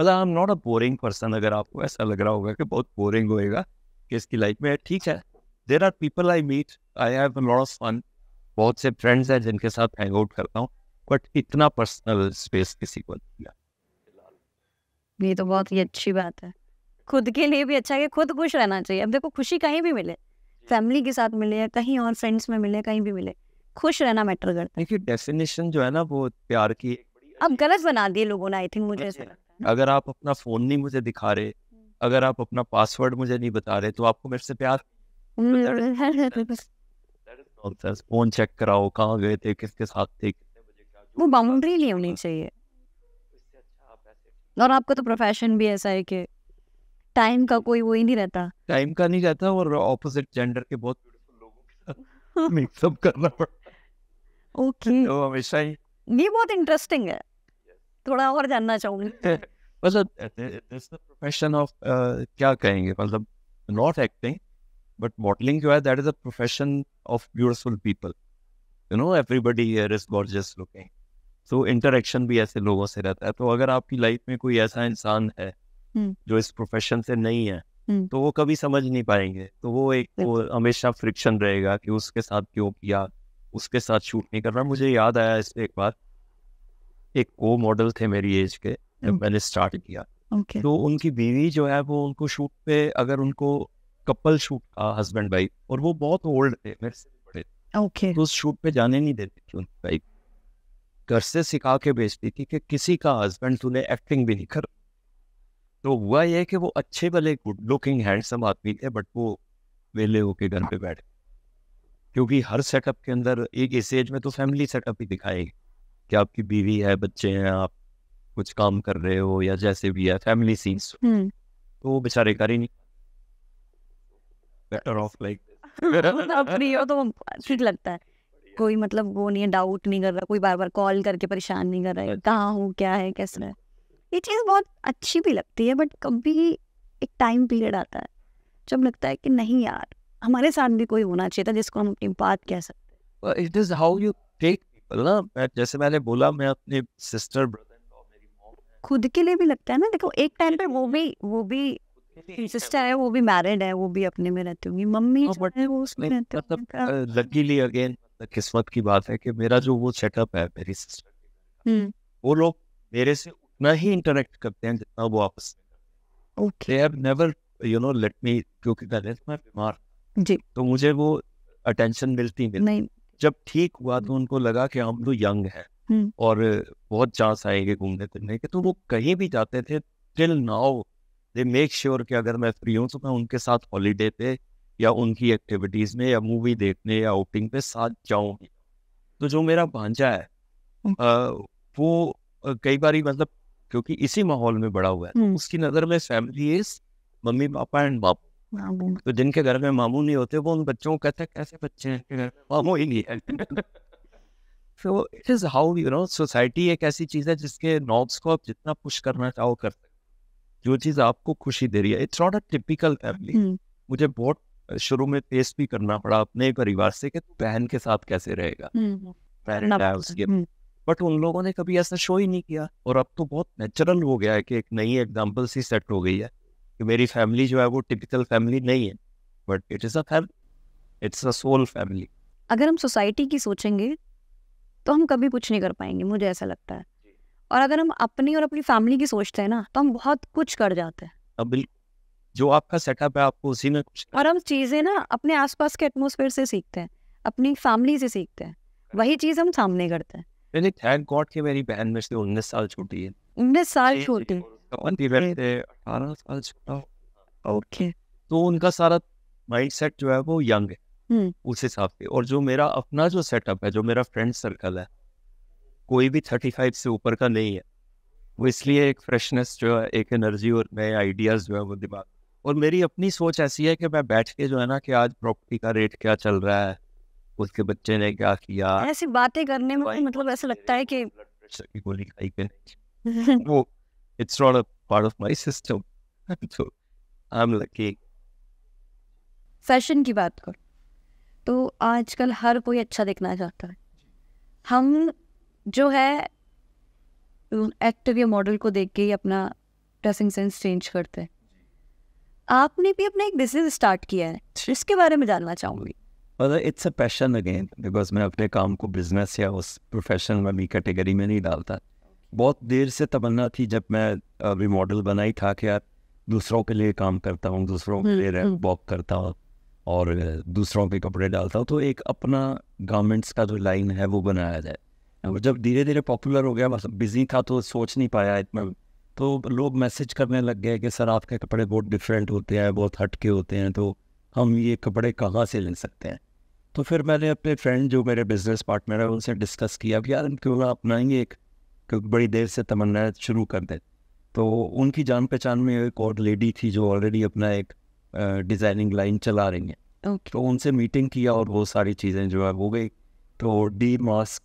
मतलब I am not a boring person अगर आपको ऐसा लग रहा होगा कि बहुत बोरिंग होएगा कि इसकी लाइफ में ठीक है there are people I meet I have a lot of fun बहुत से फ्रेंड्स हैं जिनके साथ हैंग आउट करता हूँ बट इतना पर्सनल स्पेस किसी को नहीं दिया ये तो बहुत ही अच्छी बात है खुद के लिए भी अच्छा है खुद खुश रहना चाहिए अब देखो खुशी कहीं भी मिले फैमिली के साथ मिले कहीं और फ्रेंड्स में मिले कहीं भी मिले खुश रहना मैटर करता है डेफिनेशन जो है ना वो प्यार की अब गलत बना दिए लोगों ने आई थिंक मुझे अगर आप अपना फोन नहीं मुझे दिखा रहे हम्म। अगर आप अपना पासवर्ड मुझे नहीं बता रहे तो आपको मेरे से प्यार फोन तो चेक हम्म। कराओ कहाँ गए थे किसके साथ थे वो बाउंड्री नहीं होनी चाहिए तो अच्छा और आपका तो प्रोफेशन भी ऐसा है कि टाइम का कोई वो ही नहीं रहता टाइम का नहीं रहता और ऑपोजिट जेंडर के बहुत ब्यूटीफुल लोगों के साथ मिक्सअप करना पड़ता ओके तो हमेशा ही बहुत इंटरेस्टिंग है थोड़ा और जानना चाहूंगी मतलब प्रोफेशन ऑफ क्या कहेंगे मतलब नॉट एक्टिंग बट मॉडलिंग जो है that is a profession of people you know here is gorgeous looking so interaction भी ऐसे लोगों से रहता है तो अगर आपकी लाइफ में कोई ऐसा इंसान है हम्म। जो इस प्रोफेशन से नहीं है हम्म। तो वो कभी समझ नहीं पाएंगे तो वो एक वो हमेशा फ्रिक्शन रहेगा कि उसके साथ क्यों किया उसके साथ शूट नहीं कर रहा मुझे याद आया इस एक बार एक को मॉडल थे मेरी एज के जब मैंने स्टार्ट किया okay. तो उनकी बीवी जो है वो उनको शूट पे अगर उनको कपल शूट था हस्बैंड वाइफ और वो बहुत ओल्ड थे मेरे से बड़े okay. तो उस शूट पे जाने नहीं देती थी उनकी वाइफ घर से सिखा के भेजती थी कि किसी का हस्बैंड तूने एक्टिंग भी नहीं कर तो हुआ यह कि वो अच्छे भले गुड लुकिंग हैंडसम आदमी थे बट वो वेले होके घर पे बैठे क्योंकि हर सेटअप के अंदर एक इस एज में तो फैमिली सेटअप ही दिखाएगी कि आपकी बीवी है बच्चे हैं आप कुछ काम कर रहे हो या जैसे भी है फैमिली हम्म। सीन्स तो वो बेचारे कर ही नहीं बेटर ऑफ लाइक फ्री हो तो ठीक लगता है कोई मतलब वो नहीं है डाउट नहीं कर रहा कोई बार बार कॉल करके परेशान नहीं कर रहा है कहाँ हूँ क्या है कैसे है ये चीज़ बहुत अच्छी भी लगती है बट कभी एक टाइम पीरियड आता है जब लगता है कि नहीं यार हमारे साथ भी कोई होना चाहिए था जिसको हम अपनी बात कह सकते हैं it is how you take ना जैसे मैंने बोला मैं अपने सिस्टर खुद के लिए भी लगता है ना देखो एक टाइम पर वो भी वो भी सिस्टर है वो भी मैरिड है वो भी अपने में रहती होंगी मम्मी oh, है वो उसमें रहती मतलब लकीली अगेन मतलब किस्मत की बात है कि मेरा जो वो सेटअप है मेरी सिस्टर हम्म वो लोग मेरे से उतना ही इंटरेक्ट करते हैं जितना वो आपस में okay they have never you know let me क्योंकि दैट इज माय बीमार जी तो मुझे वो अटेंशन मिलती मिलती नहीं जब ठीक हुआ हम्म। तो उनको लगा कि हम तो यंग हैं हम्म। और बहुत चांस आएंगे घूमने फिरने के तो वो कहीं भी जाते थे till now they make sure कि अगर मैं फ्री हूँ तो मैं उनके साथ हॉलीडे पे या उनकी एक्टिविटीज में या मूवी देखने या आउटिंग पे साथ जाऊंगी तो जो मेरा भांजा है आ, हम्म। वो कई बार मतलब क्योंकि इसी माहौल में बड़ा हुआ है तो उसकी नज़र में family is mummy papa and बाप तो जिनके घर में मामू नहीं होते वो उन बच्चों को कहते हैं कैसे बच्चे हैं घर मामू ही नहीं है so it is how you know society एक ऐसी चीज़ है जिसके नॉब्स को आप जितना पुश करना चाहो कर जो चीज़ आपको खुशी दे रही है it's not a typical family मुझे बहुत शुरू में फेस भी करना पड़ा अपने परिवार से कि बहन के साथ कैसे रहेगा हम्म, हम्म। बट हम्म। उन लोगों ने कभी ऐसा शो ही नहीं किया और अब तो बहुत नेचुरल हो गया है कि एक नई एग्जाम्पल सी सेट हो गई है कि मेरी फैमिली जो है वो टिपिकल फैमिली नहीं है but it is a family it's a soul family अगर हम सोसाइटी की सोचेंगे तो हम कभी कुछ नहीं कर पाएंगे मुझे ऐसा लगता है और अगर हम अपनी और अपनी फैमिली की सोचते हैं ना तो हम बहुत कुछ कर जाते हैं अब हाँ, जो आपका सेटअप है आपको उसी में कुछ और हम चीज़ें ना अपने आसपास के एटमोसफेयर से सीखते हैं अपनी फैमिली से सीखते हैं वही चीज़ हम सामने करते हैं थैंक गॉड कि मेरी बहन मेरे से उन्नीस साल छोटी है उन्नीस साल छोटी ओके तो उनका सारा माइंड सेट जो है वो यंग है उस हिसाब से और जो मेरा अपना जो सेटअप है जो मेरा फ्रेंड सर्कल है कोई भी थर्टी फाइव से ऊपर का नहीं है वो इसलिए एक फ्रेशनेस जो है एक एनर्जी और नए आइडियाज़ जो है वो दिमाग और मेरी अपनी सोच ऐसी है कि मैं बैठ के जो है ना कि आज प्रॉपर्टी का रेट क्या चल रहा है उसके बच्चे ने क्या किया ऐसी बातें करने में तो मतलब ऐसा लगता है कि गोली खाई के वो it's not a part of my system. so I'm lucky. Fashion की बात कर तो आजकल हर कोई अच्छा दिखना चाहता है हम जो है एक्टर या मॉडल को देख के ही अपना ड्रेसिंग सेंस चेंज करते हैं आपने भी अपना एक बिजनेस स्टार्ट किया है इसके बारे में जानना चाहूँगी मतलब it's a passion again because मैं अपने काम को बिजनेस या उस प्रोफेशन में भी कैटेगरी में नहीं डालता बहुत देर से तमन्ना थी जब मैं अभी मॉडल बना ही था कि यार दूसरों के लिए काम करता हूँ दूसरों हम्म, के लिए रैप हम्म। वॉक करता हूँ और दूसरों के कपड़े डालता हूँ तो एक अपना गारमेंट्स का जो लाइन है वो बनाया जाए और जब धीरे धीरे पॉपुलर हो गया बस बिजी था तो सोच नहीं पाया इतना तो लोग मैसेज करने लग गए कि सर आपके कपड़े बहुत डिफरेंट होते हैं बहुत हटके होते हैं तो हम ये कपड़े कहाँ से ले सकते हैं तो फिर मैंने अपने फ्रेंड जो मेरे बिजनेस पार्टनर है उनसे डिस्कस किया कि यार क्यों ना अपनाएंगे एक क्योंकि बड़ी देर से तमन्ना शुरू कर दे तो उनकी जान पहचान में एक और लेडी थी जो ऑलरेडी अपना एक डिज़ाइनिंग लाइन चला रही है okay. तो उनसे मीटिंग किया और वो सारी चीज़ें जो है हो गई तो डी मास्क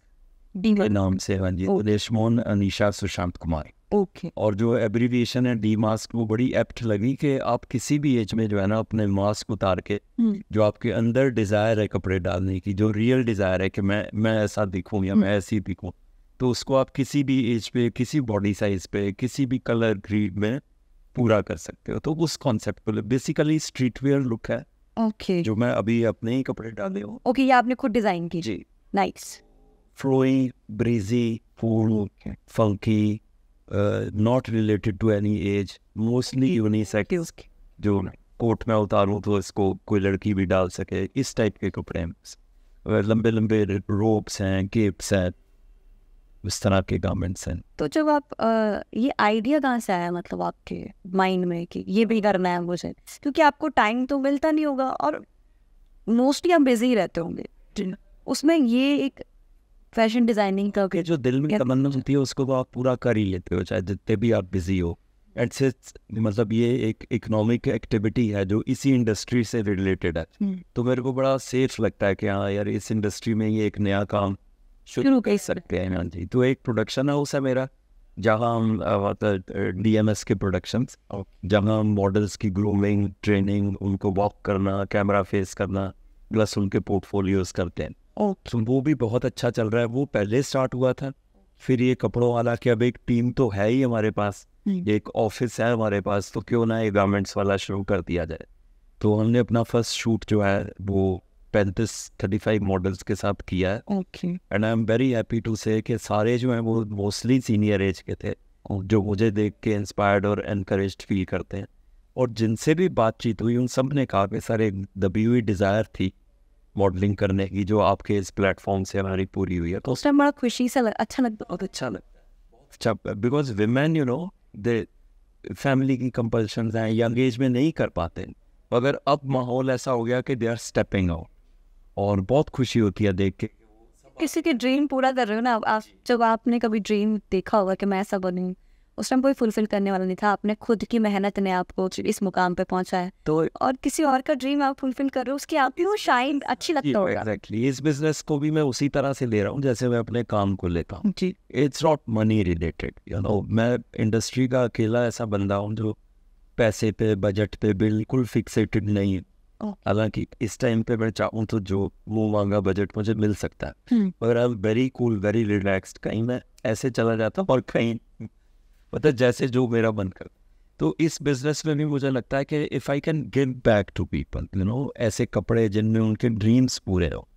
के नाम से हाँ जी रेशमोन अनिशा सुशांत कुमार ओके और जो एब्रीविएशन है डी मास्क वो बड़ी एप्ट लगी कि आप किसी भी एज में जो है ना अपने मास्क उतार के हम्म। जो आपके अंदर डिज़ायर है कपड़े डालने की जो रियल डिज़ायर है कि मैं मैं ऐसा दिखूँ या हम्म। मैं ऐसी दिखूँ तो उसको आप किसी भी एज पे किसी बॉडी साइज पे किसी भी कलर ग्रीड में पूरा कर सकते हो तो उस कॉन्सेप्ट को बेसिकली स्ट्रीट वेयर लुक है ओके जो मैं अभी अपने ही कपड़े डाले हूँ ओके ये आपने खुद डिजाइन की जी nice flowy breezy full funky not related to any age mostly unisex जो कोट में उतारूँ तो इसको कोई लड़की भी डाल सके इस टाइप के कपड़े हैं लंबे लंबे रोप्स हैं केप्स हैं इस तरह के गारमेंट्स हैं तो जब आप आ, ये आइडिया कहाँ से आया मतलब आपके माइंड में कि ये भी करना है मुझे क्योंकि आपको टाइम तो मिलता नहीं होगा और मोस्टली आप बिजी रहते होंगे उसमें ये एक फैशन डिजाइनिंग का के जो दिल में तमन्ना होती है उसको तो आप पूरा कर ही लेते हो चाहे जितने भी आप बिजी हो एट्स मतलब ये एक इकोनॉमिक एक्टिविटी है जो इसी इंडस्ट्री से रिलेटेड है हम्म। तो मेरे को बड़ा सेफ लगता है कि हाँ यार इस इंडस्ट्री में ये एक नया काम शुरू कर सकते हैं हाँ जी तो एक प्रोडक्शन हाउस है मेरा जहाँ हम डी एम एस के प्रोडक्शन जहाँ हम मॉडल्स की ग्रूमिंग ट्रेनिंग उनको वॉक करना कैमरा फेस करना प्लस उनके पोर्टफोलियोज करते हैं तो वो भी बहुत अच्छा चल रहा है वो पहले स्टार्ट हुआ था फिर ये कपड़ों वाला कि अब एक टीम तो है ही हमारे पास हम्म। एक ऑफिस है हमारे पास तो क्यों ना ये गारमेंट्स वाला शुरू कर दिया जाए तो हमने अपना फर्स्ट शूट जो है वो पैंतीस थर्टी फाइव मॉडल्स के साथ किया है and I am very happy to say कि सारे जो हैं वो मोस्टली सीनियर एज के थे जो मुझे देख के इंस्पायर्ड और इनक्रेज फील करते हैं और जिनसे भी बातचीत हुई उन सब ने कहा कि सर एक दबी हुई डिज़ायर थी मॉडलिंग करने की जो आपके इस प्लेटफॉर्म से हमारी पूरी हुई है तो उस टाइम बड़ा खुशी से लग, अच्छा लगता बहुत अच्छा लगता अच्छा because women you know they family की कंपल्शन हैं यंग एज में नहीं कर पाते मगर अब माहौल ऐसा हो गया कि दे आर स्टेपिंग आउट और बहुत खुशी होती है देख के किसी के ड्रीम पूरा कर रहे हो ना आप जब आपने कभी ड्रीम देखा होगा कि मैं ऐसा बनूँ उस टाइम कोई फुलफिल करने वाला नहीं था आपने खुद की मेहनत ने आपको इस मुकाम पे पहुंचा है तो और किसी और का ड्रीम आप फुलफिल कर रहे हो उसकी आप वो शाइन अच्छी लगता होगा एग्जैक्टली इस बिजनेस को भी मैं उसी तरह से ले रहा हूँ जैसे मैं अपने काम को लेता हूँ जी it's not money related you know मैं इंडस्ट्री का अकेला ऐसा बंदा हूँ जो पैसे पे बजट पे बिल्कुल फिक्सेटेड नहीं है हालांकि इस टाइम पे मैं चाहूँ तो जो वो मांगा बजट मुझे मिल सकता है हम्म। मगर I am very cool very relaxed कहीं मैं ऐसे चला जाता हूँ और कहीं मतलब जैसे जो मेरा मन कर तो इस बिजनेस में भी मुझे लगता है कि if I can give back to people you know ऐसे कपड़े जिनमें उनके ड्रीम्स पूरे हो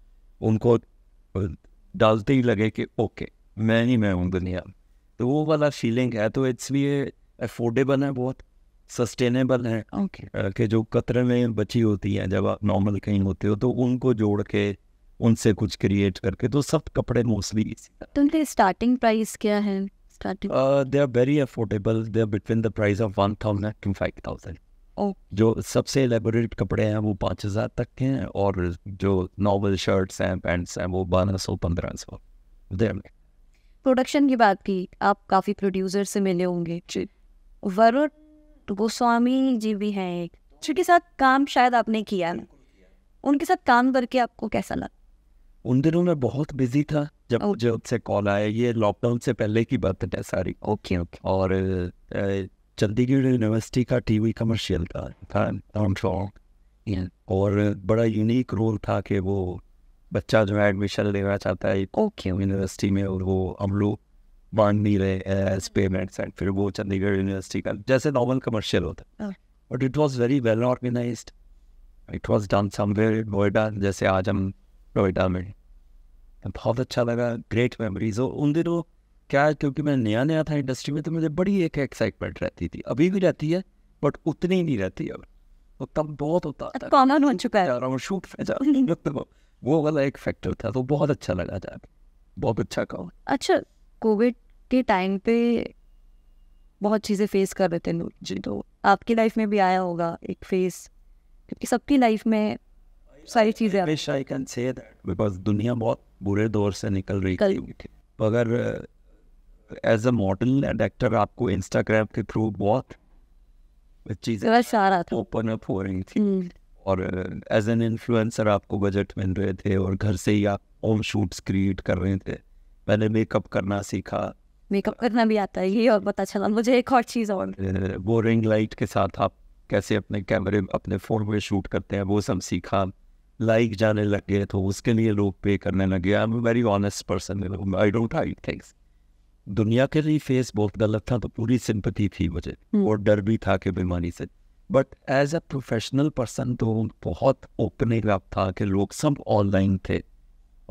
उनको डालते ही लगे कि ओके मैं ही मैं हूँ दुनिया तो वो वाला फीलिंग है तो इट्स भी अफोर्डेबल है बहुत सस्टेनेबल हैं okay. कि जो कतरे में बची होती हैं जब आप नॉर्मल कहीं होते हो तो उनको जोड़ के उनसे कुछ क्रिएट करके तो सब कपड़े मोस्टली तो उनके स्टार्टिंग प्राइस क्या है starting they are very affordable they are between the price of one thousand to five thousand जो सबसे एलेबोरेट कपड़े हैं वो पाँच हज़ार तक के हैं और जो नॉर्मल शर्ट्स हैं पैंट्स हैं वो बारह सौ पंद्रह सौ प्रोडक्शन की बात की आप काफ़ी प्रोड्यूसर से मिले होंगे वरुण गोस्वामी तो जी भी हैं एक जिनके साथ काम शायद आपने किया है उनके साथ काम करके आपको कैसा लगा उन दिनों में बहुत बिजी था जब oh. जब से कॉल आया ये लॉकडाउन से पहले की बात है सारी ओके okay, ओके okay. और चंडीगढ़ यूनिवर्सिटी का टीवी कमर्शियल था था और बड़ा यूनिक रोल था कि वो बच्चा जो है एडमिशन लेना चाहता है ओके okay. यूनिवर्सिटी में और वो हम लोग बांध नहीं रहे एज पेमेंट्स एंड फिर वो चंडीगढ़ यूनिवर्सिटी का जैसे नॉर्मल कमर्शियल होता है but it was very well organise it was done somewhere Noida जैसे आज हम नोएडा में तो बहुत अच्छा लगा ग्रेट मेमोरीज और उन दिनों क्या है क्योंकि मैं नया नया था इंडस्ट्री में तो मुझे बड़ी एक एक्साइटमेंट रहती थी अभी भी रहती है बट उतनी नहीं रहती अब वो तब बहुत होता था कॉमन हो चुका है और शूट में वो वाला एक फैक्टर था तो बहुत अच्छा लगा था बहुत अच्छा काम अच्छा कोविड के टाइम पे बहुत चीज़ें फेस कर रहे थे लोग जी तो आपकी लाइफ में भी आया होगा एक फेस क्योंकि सबकी लाइफ में सारी चीज़ें आई कैन से बिकॉज दुनिया बहुत बुरे दौर से निकल रही कल अगर as a model and actor आपको इंस्टाग्राम के थ्रू बहुत चीज़ें ओपन अप हो रही थी हम्म। और एज एन इन्फ्लुएंसर आपको बजट मिल रहे थे और घर से ही आप होम शूट्स क्रिएट कर रहे थे मैंने मेकअप करना सीखा मेकअप करना भी आता है ये और पता अच्छा चला मुझे एक और चीज़ और वो रिंग लाइट के साथ आप कैसे अपने कैमरे अपने फ़ोन में शूट करते हैं वो सब सीखा लाइक जाने लग गए तो उसके लिए लोग पे करने लगे I am very honest person I don't hide things दुनिया के लिए फेस बहुत गलत था तो पूरी सिंपति थी मुझे hmm. और डर भी था कि बीमारी से but as a professional person तो बहुत ओपनिंग अप था कि लोग सब ऑनलाइन थे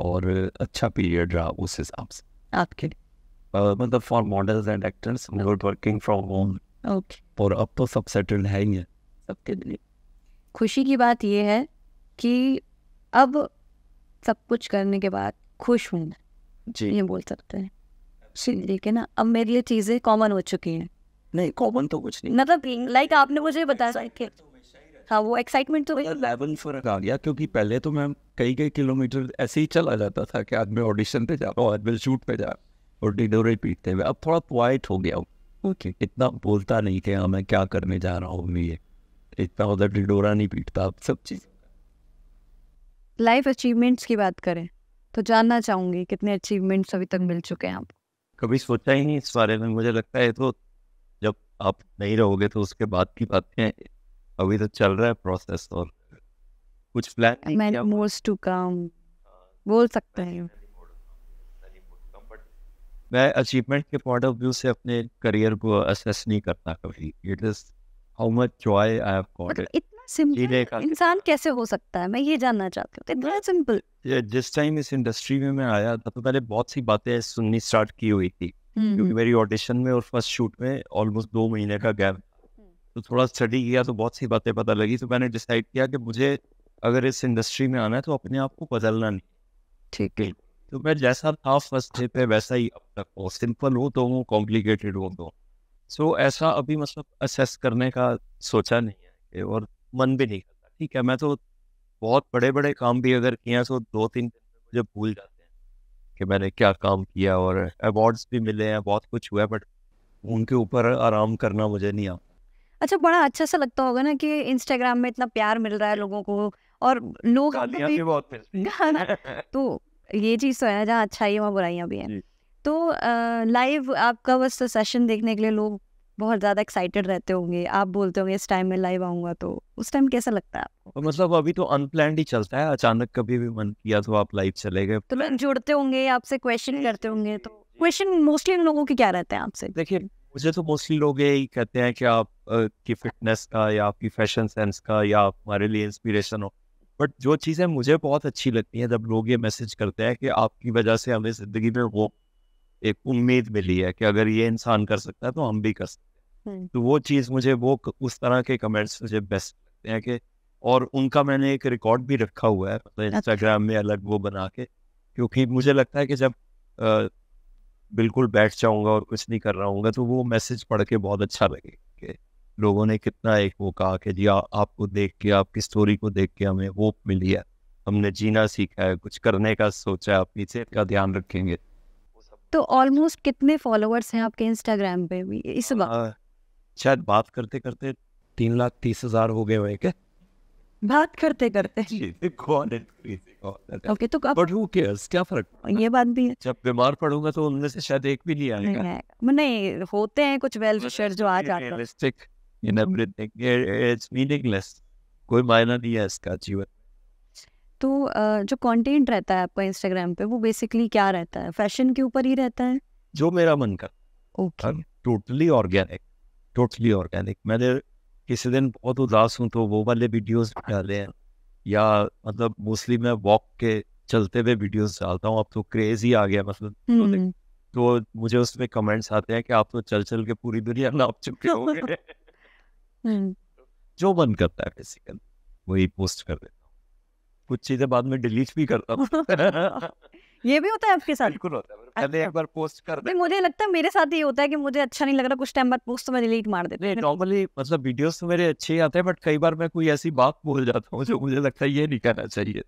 और अच्छा पीरियड रहा उस हिसाब से आपके लिए मतलब for models and actors we were working from home okay और अब तो सब सेटल्ड है ही है सबके लिए खुशी की बात यह है कि अब सब कुछ करने के बाद खुश हूँ जी ये बोल सकते हैं लेकिन ना अब मेरे लिए चीज़ें कॉमन हो चुकी हैं नहीं कॉमन तो कुछ नहीं मतलब लाइक आपने मुझे बताया तो कि हाँ वो एक्साइटमेंट तो लेवल फॉर गाड़िया क्योंकि पहले तो मैं कई कई किलोमीटर ऐसे ही चला जाता था कि आज मैं ऑडिशन पे जा रहा हूँ आज मैं शूट पे जा रहा और डिडोरे पीटते हुए अब थोड़ा पोइट हो गया ओके okay. इतना बोलता नहीं कि हाँ मैं क्या करने जा रहा हूँ ये इतना उधर डिडोरा नहीं पीटता अब सब चीज़ लाइफ अचीवमेंट्स की बात करें तो जानना चाहूंगी कितने अचीवमेंट्स अभी तक मिल चुके हैं आप कभी सोचा ही नहीं इस बारे में मुझे लगता है तो जब आप नहीं रहोगे तो उसके बाद की बातें अभी तो चल रहा है प्रोसेस और कुछ प्लान मैं मोस्ट टू कम बोल सकते हैं मैं अचीवमेंट के पॉइंट ऑफ व्यू से अपने करियर को असेस नहीं करता कभी it is how much joy I have got it इतना सिंपल इंसान कैसे हो सकता है मैं ये जानना चाहती हूँ तो इतना सिंपल जिस टाइम इस इंडस्ट्री में मैं आया था तो मैंने बहुत सी बातें सुननी स्टार्ट की हुई थी हम्म, क्योंकि हम्म। मेरी ऑडिशन में और फर्स्ट शूट में ऑलमोस्ट दो महीने का गैप हम्म। तो थोड़ा स्टडी किया तो बहुत सी बातें पता लगी तो मैंने डिसाइड किया कि मुझे अगर इस इंडस्ट्री में आना है तो अपने आप को बदलना नहीं ठीक है तो मैं जैसा था फर्स्ट डे पे वैसा ही अब तक हो सिंपल हो तो हूँ कॉम्प्लिकेटेड हो तो सो so, ऐसा अभी मतलब असेस करने का सोचा नहीं है और मन भी नहीं करता ठीक है मैं तो बहुत बड़े बड़े काम भी अगर किए हैं तो दो तीन दिन मुझे भूल जाते हैं कि मैंने क्या काम किया और अवार्ड्स भी मिले हैं बहुत कुछ हुआ बट उनके ऊपर आराम करना मुझे नहीं आता अच्छा बड़ा अच्छा सा लगता होगा ना कि इंस्टाग्राम में इतना प्यार मिल रहा है लोगों को और लोग भी बहुत तो ये चीज़ तो है जहाँ अच्छाई वहाँ बुराइयाँ भी हैं तो लाइव आपका बस सेशन देखने के लिए लोग बहुत ज़्यादा एक्साइटेड रहते होंगे आप बोलते होंगे इस टाइम में लाइव आऊँगा तो उस टाइम कैसा लगता है आपको मतलब अभी तो अनप्लान ही चलता है अचानक कभी भी मन किया तो आप लाइव चले गए तो लोग जुड़ते होंगे आपसे क्वेश्चन करते होंगे तो क्वेश्चन मोस्टली लोगों के क्या रहते हैं आपसे देखिए मुझे तो मोस्टली लोग यही कहते हैं कि आप की फिटनेस का या आपकी फैशन सेंस का या आप हमारे लिए इंस्पिरेशन हो बट जो चीज़ें मुझे बहुत अच्छी लगती हैं जब लोग ये मैसेज करते हैं कि आपकी वजह से हमें ज़िंदगी में वो एक उम्मीद मिली है कि अगर ये इंसान कर सकता है तो हम भी कर सकते हैं तो वो चीज़ मुझे वो उस तरह के कमेंट्स मुझे बेस्ट लगते हैं कि और उनका मैंने एक रिकॉर्ड भी रखा हुआ है मतलब इंस्टाग्राम अच्छा। में अलग वो बना के क्योंकि मुझे लगता है कि जब आ, बिल्कुल बैठ जाऊंगा और कुछ नहीं कर रहा हूँ तो वो मैसेज पढ़ के बहुत अच्छा लगेगा लोगों ने कितना एक वो कहा कि जी आपको देख के आपकी स्टोरी को देख के हमें वो मिली है हमने जीना सीखा है कुछ करने का सोचा है अपनी सेहत का ध्यान रखेंगे तो ऑलमोस्ट कितने फॉलोअर्स हैं आपके इंस्टाग्राम पे भी इस बार शायद बात करते करते तीन लाख तीस हजार हो गए हुए क्या बात करते करते ओके तो बट हु केयर्स क्या फर्क ये बात भी है जब बीमार पड़ूंगा तो उनमें से शायद एक भी नहीं आएगा नहीं होते हैं कुछ वेल मतलब जो आ जाते हैं इन एवरीथिंग इट्स मीनिंगलेस कोई मायना नहीं है इसका जीवन तो जो कंटेंट रहता है आपका इंस्टाग्राम पे वो बेसिकली क्या रहता है फैशन के ऊपर ही रहता है जो मेरा मन कर okay totally organic totally organic मैंने किसी दिन बहुत उदास हूँ तो वो वाले वीडियोस डाले हैं या मतलब मोस्टली मैं वॉक के चलते हुए वीडियोस डालता हूँ अब तो क्रेज ही आ गया मतलब हम्म, तो, हम्म। तो मुझे उसमें कमेंट्स आते हैं कि आप तो चल चल के पूरी दुनिया नाप चुके होंगे Hmm. जो मन करता है बेसिकली वही पोस्ट कर देता हूँ कुछ चीजें बाद में डिलीट भी करता हूँ ये भी होता है आपके साथ बिल्कुल होता है पहले एक अच्छा। बार पोस्ट कर दे मुझे लगता है मेरे साथ ही होता है कि मुझे अच्छा नहीं लग रहा कुछ टाइम बाद पोस्ट तो मैं डिलीट मार देता हूँ नॉर्मली मतलब वीडियोस तो मेरे अच्छे ही आते हैं बट कई बार मैं कोई ऐसी बात बोल जाता हूँ जो मुझे लगता है ये नहीं करना चाहिए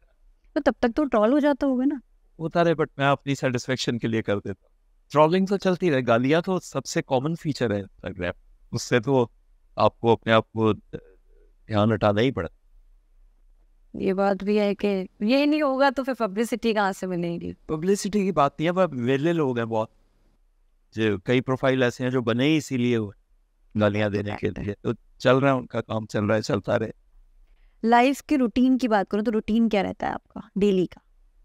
तो तब तक तो ट्रॉल हो जाता होगा ना होता रहे बट मैं अपनी सेटिस्फेक्शन के लिए कर देता हूँ ट्रॉलिंग तो चलती रहे गालियाँ तो सबसे कॉमन फीचर है इंस्टाग्राम उससे तो आपको अपने आप को ध्यान हटाना ही पड़ता ये बात भी है कि ये नहीं होगा तो फिर पब्लिसिटी कहाँ से मिलेगी पब्लिसिटी की बात नहीं है पर वेले लोग हैं बहुत जो कई प्रोफाइल ऐसे हैं जो बने ही इसीलिए गालियाँ देने के लिए तो चल रहा है उनका काम चल रहा है चलता रहे लाइफ के रूटीन की बात करूँ तो रूटीन क्या रहता है आपका डेली का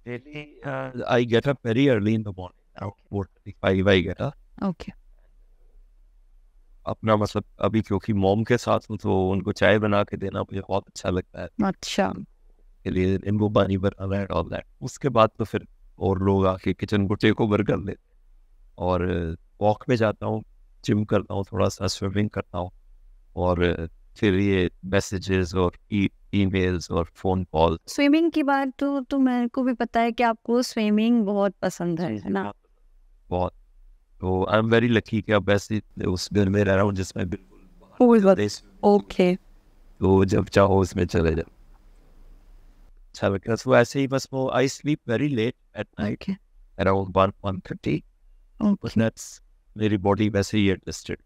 daily I get up very early in the morning about 4:35 I get up okay अपना मतलब अभी क्योंकि मॉम के साथ हूँ तो उनको चाय बना के देना मुझे बहुत अच्छा लगता है अच्छा के लिए इनको पानी बनाना ऑल दैट उसके बाद तो फिर और लोग आके किचन को टेक ओवर कर लेते और वॉक में जाता हूँ जिम करता हूँ थोड़ा सा स्विमिंग करता हूँ और फिर ये मैसेजेस और ईमेल्स e-, और फोन कॉल स्विमिंग की बात तो तो मेरे को भी पता है कि आपको स्विमिंग बहुत पसंद है ना बहुत तो आई एम वेरी लकी कि अब वैसे उस घर में रह रहा हूँ जिसमें बिल्कुल ओके oh, तो जब चाहो उसमें चले जाओ अच्छा लगता है ऐसे ही बस वो I sleep very late at night around one one thirty मेरी बॉडी वैसे ही एडजस्टेड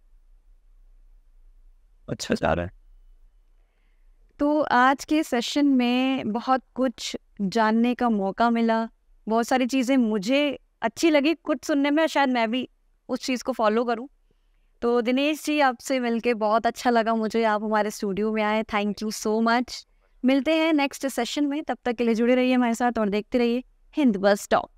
अच्छा जा रहा है तो आज के सेशन में बहुत कुछ जानने का मौका मिला बहुत सारी चीज़ें मुझे अच्छी लगी कुछ सुनने में शायद मैं भी उस चीज़ को फॉलो करूँ तो दिनेश जी आपसे मिलके बहुत अच्छा लगा मुझे आप हमारे स्टूडियो में आए थैंक यू सो मच मिलते हैं नेक्स्ट सेशन में तब तक के लिए जुड़े रहिए हमारे साथ और देखते रहिए हिंद बस टॉक